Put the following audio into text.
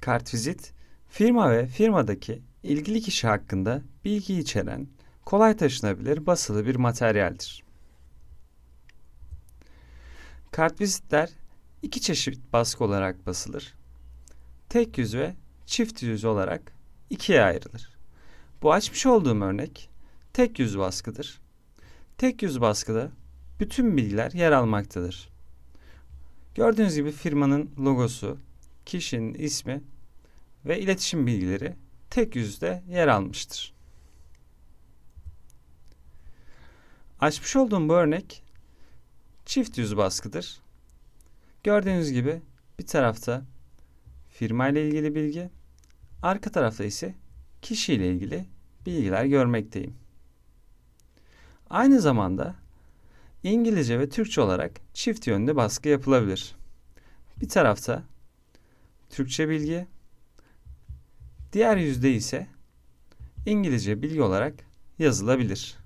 Kartvizit, firma ve firmadaki ilgili kişi hakkında bilgi içeren kolay taşınabilir basılı bir materyaldir. Kartvizitler iki çeşit baskı olarak basılır. Tek yüz ve çift yüz olarak ikiye ayrılır. Bu açmış olduğum örnek tek yüz baskıdır. Tek yüz baskıda bütün bilgiler yer almaktadır. Gördüğünüz gibi firmanın logosu, kişinin ismi ve iletişim bilgileri tek yüzde yer almıştır. Açmış olduğum bu örnek çift yüz baskıdır. Gördüğünüz gibi bir tarafta firma ile ilgili bilgi, arka tarafta ise kişi ile ilgili bilgiler görmekteyim. Aynı zamanda İngilizce ve Türkçe olarak çift yönlü baskı yapılabilir. Bir tarafta Türkçe bilgi. Diğer yüzde ise İngilizce bilgi olarak yazılabilir.